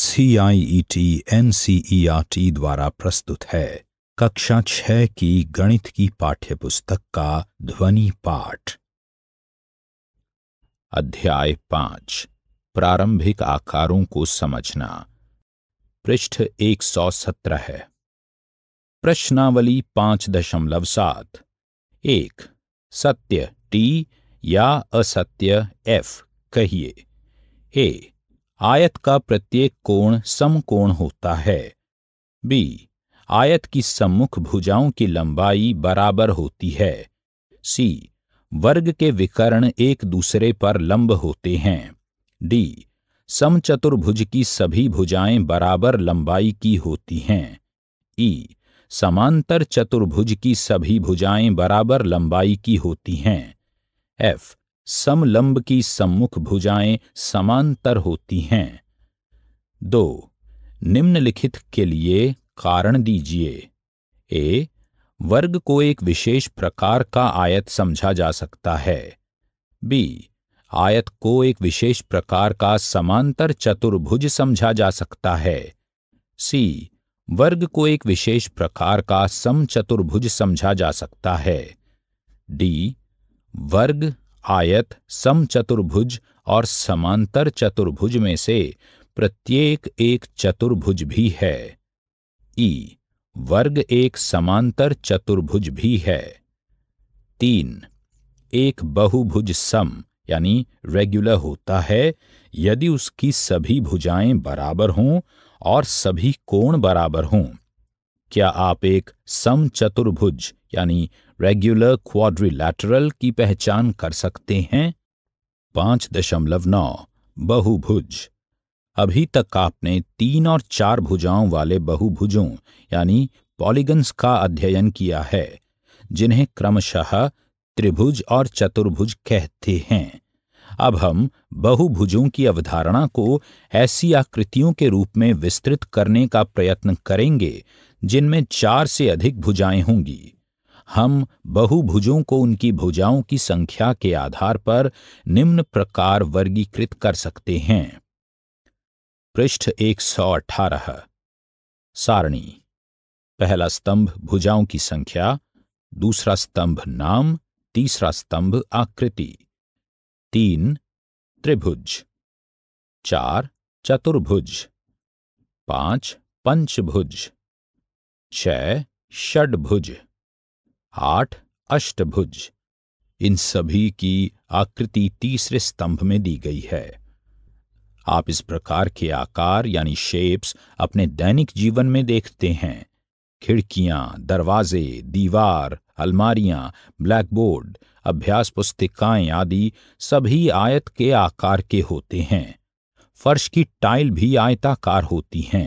CIET NCERT e e द्वारा प्रस्तुत है कक्षा छह की गणित की पाठ्य पुस्तक का ध्वनि पाठ अध्याय पांच प्रारंभिक आकारों को समझना पृष्ठ एक सौ सत्रह है प्रश्नावली पांच दशमलव सात एक सत्य टी या असत्य एफ कहिए ए आयत का प्रत्येक कोण समकोण होता है बी आयत की सम्मुख भुजाओं की लंबाई बराबर होती है सी वर्ग के विकर्ण एक दूसरे पर लंब होते हैं डी समचतुर्भुज की सभी भुजाएं बराबर लंबाई की होती हैं ई समांतर चतुर्भुज की सभी भुजाएं बराबर लंबाई की होती हैं एफ समलंब की सम्मुख भुजाएं समांतर होती हैं दो निम्नलिखित के लिए कारण दीजिए ए वर्ग को एक विशेष प्रकार का आयत समझा जा सकता है बी आयत को एक विशेष प्रकार का समांतर चतुर्भुज समझा जा सकता है सी वर्ग को एक विशेष प्रकार का समचतुर्भुज समझा जा सकता है डी वर्ग आयत समचतुर्भुज और समांतर चतुर्भुज में से प्रत्येक एक चतुर्भुज भी है ई वर्ग एक समांतर चतुर्भुज भी है तीन एक बहुभुज सम यानी रेगुलर होता है यदि उसकी सभी भुजाएं बराबर हों और सभी कोण बराबर हों क्या आप एक समचतुर्भुज यानी रेगुलर क्वाड्रिलैटरल की पहचान कर सकते हैं पांच दशमलव नौ बहुभुज अभी तक आपने तीन और चार भुजाओं वाले बहुभुजों यानी पॉलीगन्स का अध्ययन किया है जिन्हें क्रमशः त्रिभुज और चतुर्भुज कहते हैं अब हम बहुभुजों की अवधारणा को ऐसी आकृतियों के रूप में विस्तृत करने का प्रयत्न करेंगे जिनमें चार से अधिक भुजाएं होंगी हम बहुभुजों को उनकी भुजाओं की संख्या के आधार पर निम्न प्रकार वर्गीकृत कर सकते हैं पृष्ठ 118 सारणी पहला स्तंभ भुजाओं की संख्या दूसरा स्तंभ नाम तीसरा स्तंभ आकृति तीन त्रिभुज चार चतुर्भुज पांच पंचभुज छ षडभुज आठ अष्टभुज इन सभी की आकृति तीसरे स्तंभ में दी गई है आप इस प्रकार के आकार यानी शेप्स अपने दैनिक जीवन में देखते हैं खिड़कियां दरवाजे दीवार अलमारियां ब्लैकबोर्ड अभ्यास पुस्तिकाएं आदि सभी आयत के आकार के होते हैं फर्श की टाइल भी आयताकार होती हैं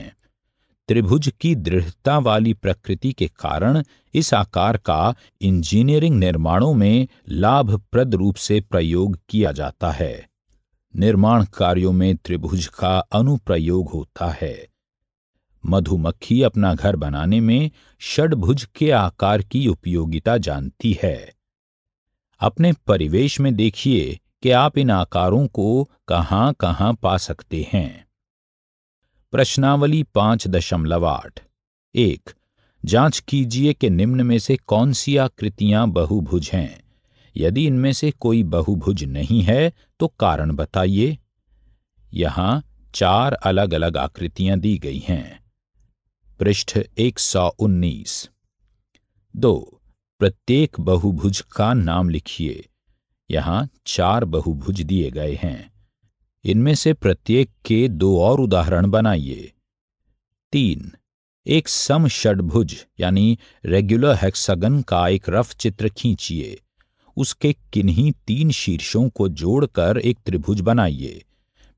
त्रिभुज की दृढ़ता वाली प्रकृति के कारण इस आकार का इंजीनियरिंग निर्माणों में लाभप्रद रूप से प्रयोग किया जाता है निर्माण कार्यों में त्रिभुज का अनुप्रयोग होता है मधुमक्खी अपना घर बनाने में षडभुज के आकार की उपयोगिता जानती है अपने परिवेश में देखिए कि आप इन आकारों को कहाँ कहाँ पा सकते हैं प्रश्नावली पांच दशमलव आठ एक जांच कीजिए कि निम्न में से कौन सी आकृतियां बहुभुज हैं यदि इनमें से कोई बहुभुज नहीं है तो कारण बताइए यहां चार अलग अलग आकृतियां दी गई हैं पृष्ठ 119 दो प्रत्येक बहुभुज का नाम लिखिए यहां चार बहुभुज दिए गए हैं इनमें से प्रत्येक के दो और उदाहरण बनाइए तीन एक सम षडभुज यानी रेगुलर हेक्सागन का एक रफ चित्र खींचिए उसके किन्हीं तीन शीर्षों को जोड़कर एक त्रिभुज बनाइए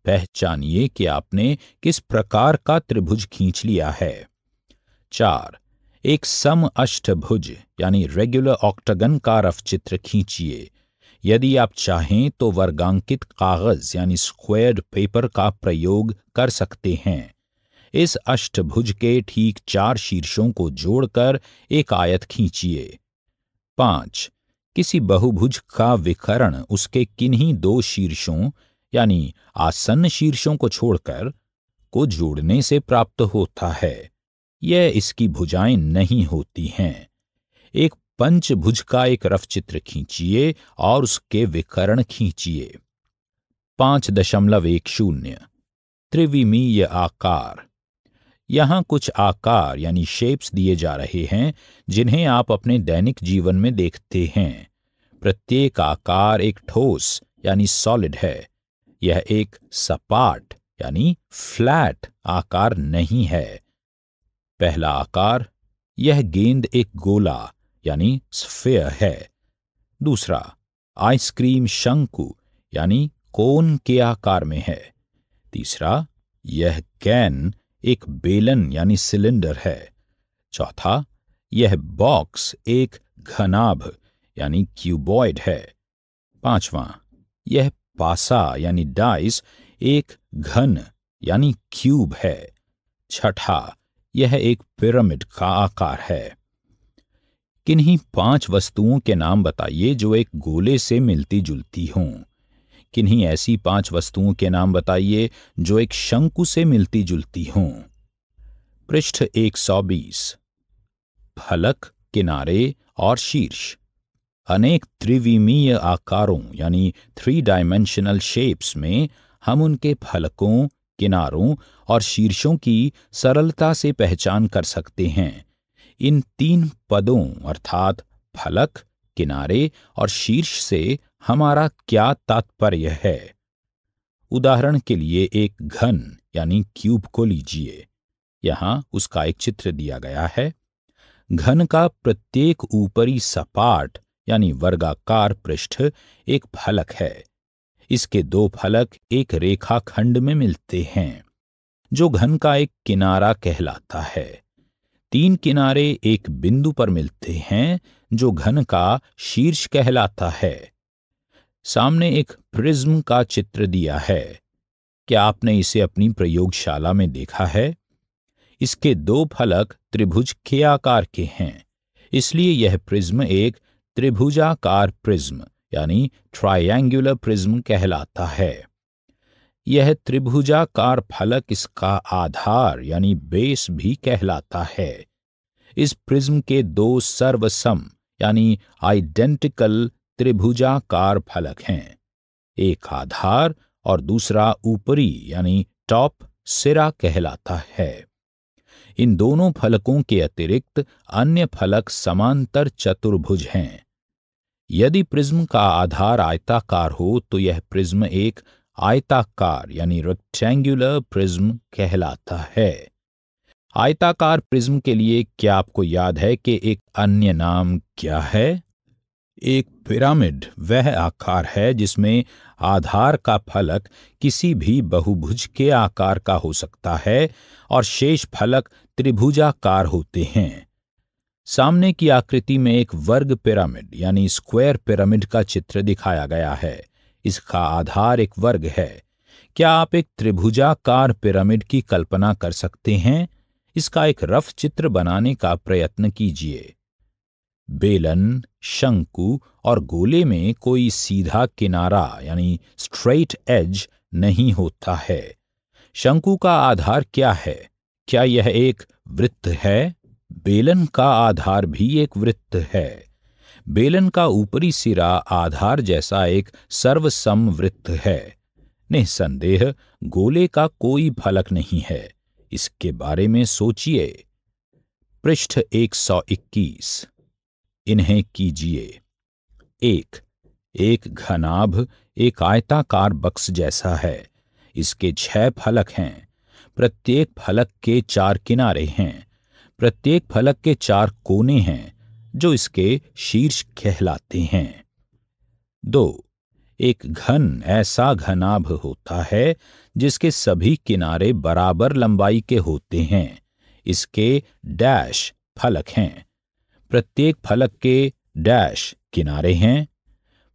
पहचानिए कि आपने किस प्रकार का त्रिभुज खींच लिया है चार एक सम अष्टभुज यानी रेगुलर ऑक्टगन का रफ चित्र खींचिए यदि आप चाहें तो वर्गांकित कागज यानी स्क्वेयर्ड पेपर का प्रयोग कर सकते हैं इस अष्टभुज के ठीक चार शीर्षों को जोड़कर एक आयत खींचिए पांच किसी बहुभुज का विकरण उसके किन्हीं दो शीर्षों यानी आसन्न शीर्षों को छोड़कर को जोड़ने से प्राप्त होता है यह इसकी भुजाएं नहीं होती हैं एक पंचभुज का एक रफ चित्र खींचिए और उसके विकरण खींचिए पांच दशमलव एक शून्य त्रिविमीय आकार यहां कुछ आकार यानी शेप्स दिए जा रहे हैं जिन्हें आप अपने दैनिक जीवन में देखते हैं प्रत्येक आकार एक ठोस यानी सॉलिड है यह एक सपाट यानी फ्लैट आकार नहीं है पहला आकार यह गेंद एक गोला यानी स्फेयर है दूसरा आइसक्रीम शंकु यानी कोन के आकार में है तीसरा यह कैन एक बेलन यानी सिलेंडर है चौथा यह बॉक्स एक घनाभ यानी क्यूबॉइड है पांचवा यह पासा यानी डाइस एक घन यानी क्यूब है छठा यह एक पिरामिड का आकार है किन्हीं पांच वस्तुओं के नाम बताइए जो एक गोले से मिलती जुलती हों किन्हीं ऐसी पांच वस्तुओं के नाम बताइए जो एक शंकु से मिलती जुलती हों पृष्ठ 120 फलक किनारे और शीर्ष अनेक त्रिविमीय आकारों यानी थ्री डायमेंशनल शेप्स में हम उनके फलकों किनारों और शीर्षों की सरलता से पहचान कर सकते हैं इन तीन पदों अर्थात फलक किनारे और शीर्ष से हमारा क्या तात्पर्य है उदाहरण के लिए एक घन यानी क्यूब को लीजिए यहां उसका एक चित्र दिया गया है घन का प्रत्येक ऊपरी सपाट यानी वर्गाकार पृष्ठ एक फलक है इसके दो फलक एक रेखाखंड में मिलते हैं जो घन का एक किनारा कहलाता है तीन किनारे एक बिंदु पर मिलते हैं जो घन का शीर्ष कहलाता है सामने एक प्रिज्म का चित्र दिया है क्या आपने इसे अपनी प्रयोगशाला में देखा है इसके दो फलक त्रिभुज के आकार के हैं इसलिए यह प्रिज्म एक त्रिभुजाकार प्रिज्म यानी ट्रायंगुलर प्रिज्म कहलाता है यह त्रिभुजाकार फलक इसका आधार यानी बेस भी कहलाता है इस प्रिज्म के दो सर्वसम यानी आइडेंटिकल त्रिभुजाकार फलक हैं एक आधार और दूसरा ऊपरी यानी टॉप सिरा कहलाता है इन दोनों फलकों के अतिरिक्त अन्य फलक समांतर चतुर्भुज हैं यदि प्रिज्म का आधार आयताकार हो तो यह प्रिज्म एक आयताकार यानी रेक्टेंगुलर प्रिज्म कहलाता है आयताकार प्रिज्म के लिए क्या आपको याद है कि एक अन्य नाम क्या है एक पिरामिड वह आकार है जिसमें आधार का फलक किसी भी बहुभुज के आकार का हो सकता है और शेष फलक त्रिभुजाकार होते हैं सामने की आकृति में एक वर्ग पिरामिड यानी स्क्वायर पिरामिड का चित्र दिखाया गया है इसका आधार एक वर्ग है क्या आप एक त्रिभुजाकार पिरामिड की कल्पना कर सकते हैं इसका एक रफ चित्र बनाने का प्रयत्न कीजिए बेलन शंकु और गोले में कोई सीधा किनारा यानी स्ट्रेट एज नहीं होता है शंकु का आधार क्या है क्या यह एक वृत्त है बेलन का आधार भी एक वृत्त है बेलन का ऊपरी सिरा आधार जैसा एक सर्वसम वृत्त है निसंदेह गोले का कोई फलक नहीं है इसके बारे में सोचिए पृष्ठ 121 इन्हें कीजिए एक एक घनाभ एक आयताकार बक्स जैसा है इसके छह फलक हैं प्रत्येक फलक के चार किनारे हैं प्रत्येक फलक के चार कोने हैं जो इसके शीर्ष कहलाते हैं दो एक घन ऐसा घनाभ होता है जिसके सभी किनारे बराबर लंबाई के होते हैं इसके डैश फलक हैं प्रत्येक फलक के डैश किनारे हैं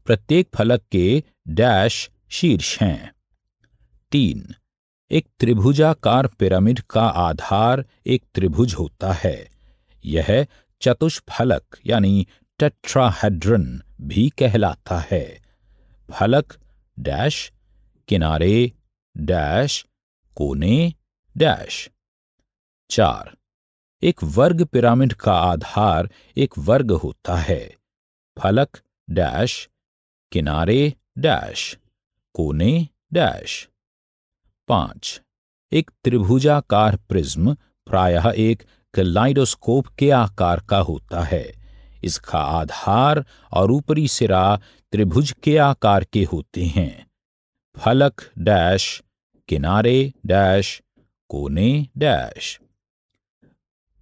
प्रत्येक फलक के डैश शीर्ष हैं तीन एक त्रिभुजाकार पिरामिड का आधार एक त्रिभुज होता है यह चतुष्फलक यानी टेट्राहेड्रन भी कहलाता है फलक डैश किनारे डैश कोने डैश चार एक वर्ग पिरामिड का आधार एक वर्ग होता है फलक डैश किनारे डैश कोने डैश पांच एक त्रिभुजाकार प्रिज्म प्रायः एक कलाइडोस्कोप के आकार का होता है इसका आधार और ऊपरी सिरा त्रिभुज के आकार के होते हैं फलक डैश किनारे डैश कोने डैश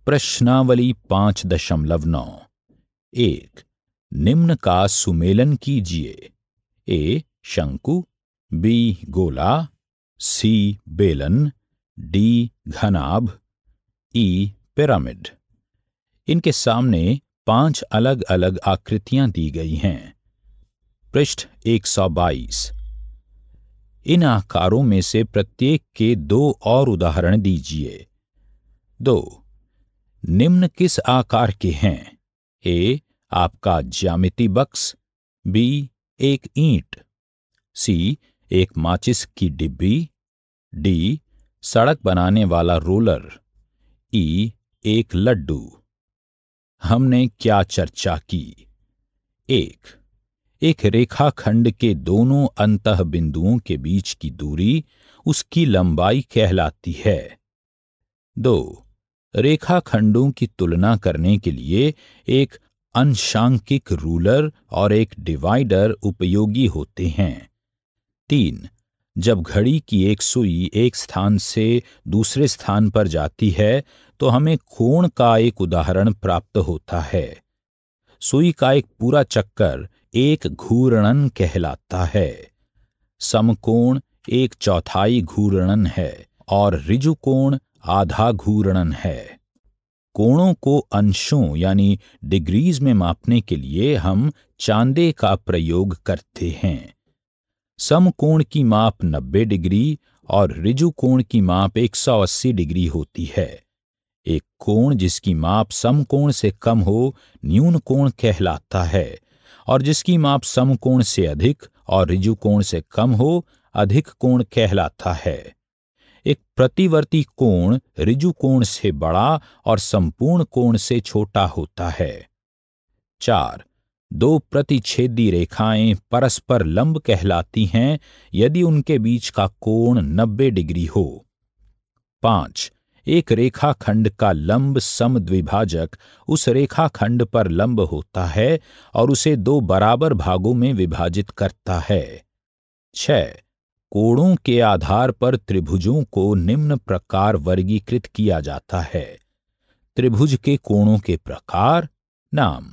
प्रश्नावली पांच दशमलव नौ एक निम्न का सुमेलन कीजिए ए शंकु बी गोला सी बेलन डी घनाभ ई पिरामिड इनके सामने पांच अलग अलग आकृतियां दी गई हैं पृष्ठ 122 इन आकारों में से प्रत्येक के दो और उदाहरण दीजिए दो निम्न किस आकार के हैं ए आपका ज्यामिति बक्स बी एक ईंट सी एक माचिस की डिब्बी डी सड़क बनाने वाला रोलर ई एक लड्डू हमने क्या चर्चा की एक एक रेखाखंड के दोनों अंत बिंदुओं के बीच की दूरी उसकी लंबाई कहलाती है दो रेखाखंडों की तुलना करने के लिए एक अंशांकिक रूलर और एक डिवाइडर उपयोगी होते हैं तीन जब घड़ी की एक सुई एक स्थान से दूसरे स्थान पर जाती है तो हमें कोण का एक उदाहरण प्राप्त होता है सुई का एक पूरा चक्कर एक घूर्णन कहलाता है समकोण एक चौथाई घूर्णन है और ऋजुकोण आधा घूर्णन है कोणों को अंशों यानी डिग्रीज में मापने के लिए हम चांदे का प्रयोग करते हैं समकोण की माप 90 डिग्री और ऋजुकोण की माप 180 डिग्री होती है एक कोण जिसकी माप समकोण से कम हो न्यून कोण कहलाता है और जिसकी माप समकोण से अधिक और ऋजुकोण से कम हो अधिक कोण कहलाता है एक प्रतिवर्ती कोण ऋजुकोण से बड़ा और संपूर्ण कोण से छोटा होता है चार दो प्रतिच्छेदी रेखाएं परस्पर लंब कहलाती हैं यदि उनके बीच का कोण 90 डिग्री हो पांच एक रेखाखंड का लंब समद्विभाजक उस रेखाखंड पर लंब होता है और उसे दो बराबर भागों में विभाजित करता है छ कोणों के आधार पर त्रिभुजों को निम्न प्रकार वर्गीकृत किया जाता है त्रिभुज के कोणों के प्रकार नाम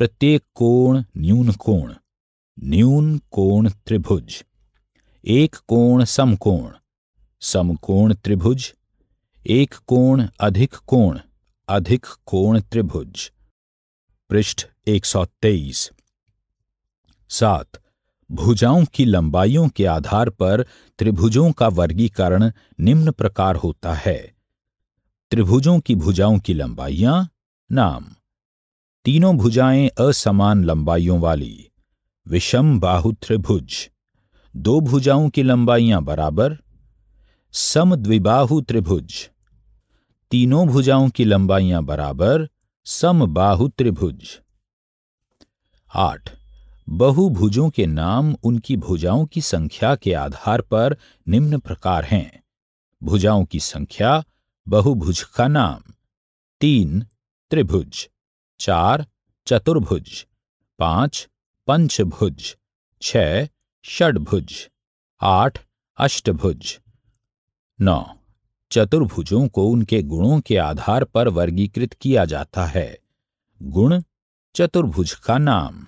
प्रत्येक कोण न्यून कोण न्यून कोण त्रिभुज एक कोण समकोण समकोण त्रिभुज एक कोण अधिक कोण अधिक कोण त्रिभुज पृष्ठ 123 सात भुजाओं की लंबाइयों के आधार पर त्रिभुजों का वर्गीकरण निम्न प्रकार होता है त्रिभुजों की भुजाओं की लंबाइयां नाम तीनों भुजाएं असमान लंबाइयों वाली विषम बाहु त्रिभुज दो भुजाओं की लंबाइयां बराबर समद्विबाहु त्रिभुज तीनों भुजाओं की लंबाइयां बराबर समबाहु त्रिभुज आठ बहुभुजों के नाम उनकी भुजाओं की संख्या के आधार पर निम्न प्रकार हैं भुजाओं की संख्या बहुभुज का नाम तीन त्रिभुज चार चतुर्भुज पांच पंचभुज छः षडभुज आठ अष्टभुज नौ चतुर्भुजों को उनके गुणों के आधार पर वर्गीकृत किया जाता है गुण चतुर्भुज का नाम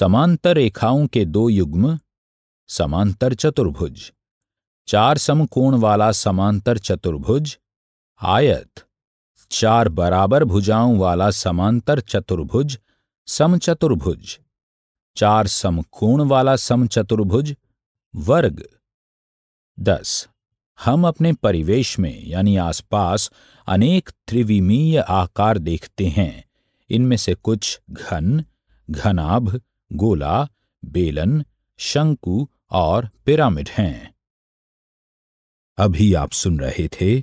समांतर रेखाओं के दो युग्म समांतर चतुर्भुज चार समकोण वाला समांतर चतुर्भुज आयत चार बराबर भुजाओं वाला समांतर चतुर्भुज समचतुर्भुज चार समकोण वाला समचतुर्भुज वर्ग दस हम अपने परिवेश में यानी आसपास अनेक त्रिविमीय आकार देखते हैं इनमें से कुछ घन घनाभ गोला बेलन शंकु और पिरामिड हैं अभी आप सुन रहे थे